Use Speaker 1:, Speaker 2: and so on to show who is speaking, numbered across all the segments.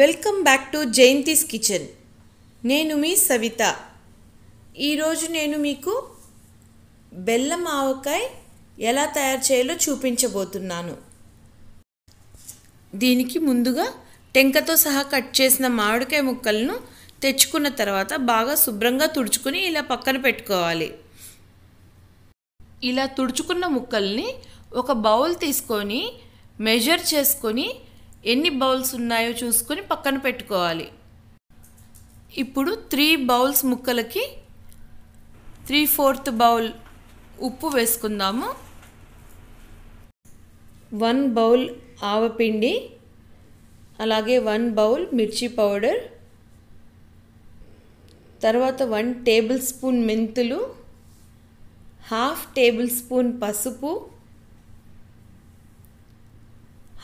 Speaker 1: welcome back to Jayanthi's kitchen నేను మీ సవిత ఈరోజు నేను మీకు బెల్లం ఆవకాయ ఎలా తయారు చేయాలో చూపించబోతున్నాను దీనికి ముందుగా టెంకతో సహా కట్ చేసిన మామిడికాయ ముక్కలను తెచ్చుకున్న తర్వాత బాగా శుభ్రంగా తుడుచుకుని ఇలా పక్కన పెట్టుకోవాలి ఇలా తుడుచుకున్న ముక్కల్ని ఒక బౌల్ తీసుకొని మెజర్ చేసుకొని ఎన్ని బౌల్స్ ఉన్నాయో చూసుకొని పక్కన పెట్టుకోవాలి ఇప్పుడు త్రీ బౌల్స్ ముక్కలకి త్రీ ఫోర్త్ బౌల్ ఉప్పు వేసుకుందాము వన్ బౌల్ ఆవపిండి అలాగే వన్ బౌల్ మిర్చి పౌడర్ తర్వాత వన్ టేబుల్ స్పూన్ మెంతులు హాఫ్ టేబుల్ స్పూన్ పసుపు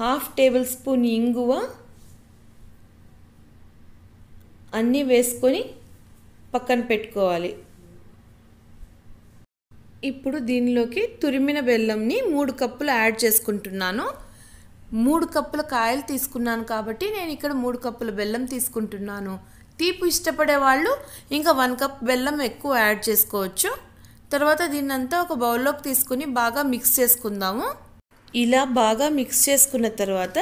Speaker 1: హాఫ్ టేబుల్ స్పూన్ ఇంగువ అన్నీ వేసుకొని పక్కన పెట్టుకోవాలి ఇప్పుడు దీనిలోకి తురిమిన బెల్లంని మూడు కప్పులు యాడ్ చేసుకుంటున్నాను మూడు కప్పుల కాయలు తీసుకున్నాను కాబట్టి నేను ఇక్కడ మూడు కప్పుల బెల్లం తీసుకుంటున్నాను తీపు ఇష్టపడే వాళ్ళు ఇంకా వన్ కప్ బెల్లం ఎక్కువ యాడ్ చేసుకోవచ్చు తర్వాత దీన్నంతా ఒక బౌల్లోకి తీసుకుని బాగా మిక్స్ చేసుకుందాము ఇలా బాగా మిక్స్ చేసుకున్న తర్వాత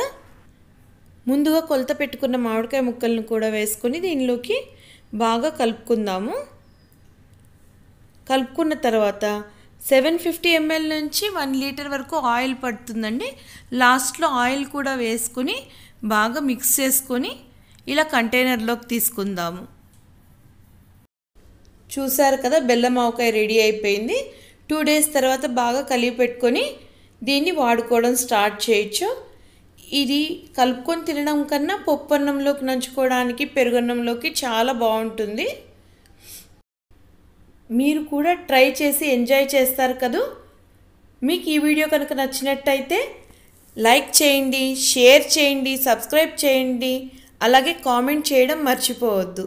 Speaker 1: ముందుగా కొలత పెట్టుకున్న మామిడికాయ ముక్కలను కూడా వేసుకొని దీనిలోకి బాగా కలుపుకుందాము కలుపుకున్న తర్వాత సెవెన్ ఫిఫ్టీ ఎంఎల్ నుంచి వన్ లీటర్ వరకు ఆయిల్ పడుతుందండి లాస్ట్లో ఆయిల్ కూడా వేసుకుని బాగా మిక్స్ చేసుకొని ఇలా కంటైనర్లోకి తీసుకుందాము చూసారు కదా బెల్లం ఆవకాయ రెడీ అయిపోయింది టూ డేస్ తర్వాత బాగా కలిగి పెట్టుకొని దీన్ని వాడుకోవడం స్టార్ట్ చేయొచ్చు ఇది కలుపుకొని తినడం కన్నా పప్పు అన్నంలోకి నంచుకోవడానికి పెరుగన్నంలోకి చాలా బాగుంటుంది మీరు కూడా ట్రై చేసి ఎంజాయ్ చేస్తారు కదూ మీకు ఈ వీడియో కనుక నచ్చినట్టయితే లైక్ చేయండి షేర్ చేయండి సబ్స్క్రైబ్ చేయండి అలాగే కామెంట్ చేయడం మర్చిపోవద్దు